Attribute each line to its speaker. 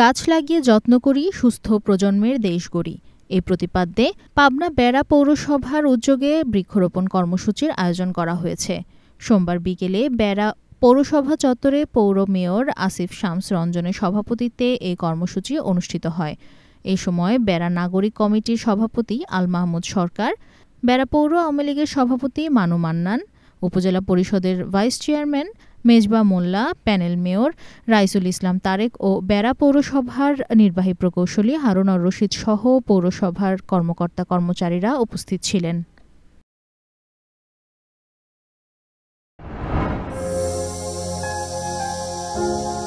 Speaker 1: গাছ লাগিয়ে যত্ন করি সুস্থ প্রজন্মের দেশ গড়ি এই প্রতিপাদ্যে পাবনা বেড়া পৌরসভার উদ্যোগে বৃক্ষরোপণ কর্মসূচির আয়োজন করা হয়েছে সোমবার বিকেলে বেড়া পৌরসভা চত্বরে পৌর মেয়র আসিফ শামস রঞ্জনের সভাপতিত্বে এই কর্মসূচি অনুষ্ঠিত হয় এ সময় বেড়া নাগরিক কমিটির সভাপতি আল মাহমুদ সরকার বেড়া পৌর আওয়ামী লীগের সভাপতি মানু মান্নান উপজেলা পরিষদের vice chairman Mezba Molla panel mayor Raisul Islam Tarek ও বেড়া পৌরসভার নির্বাহী প্রকৌশলী হারুনর রশিদ সহ পৌরসভার কর্মকর্তা কর্মচারীরা উপস্থিত ছিলেন thank you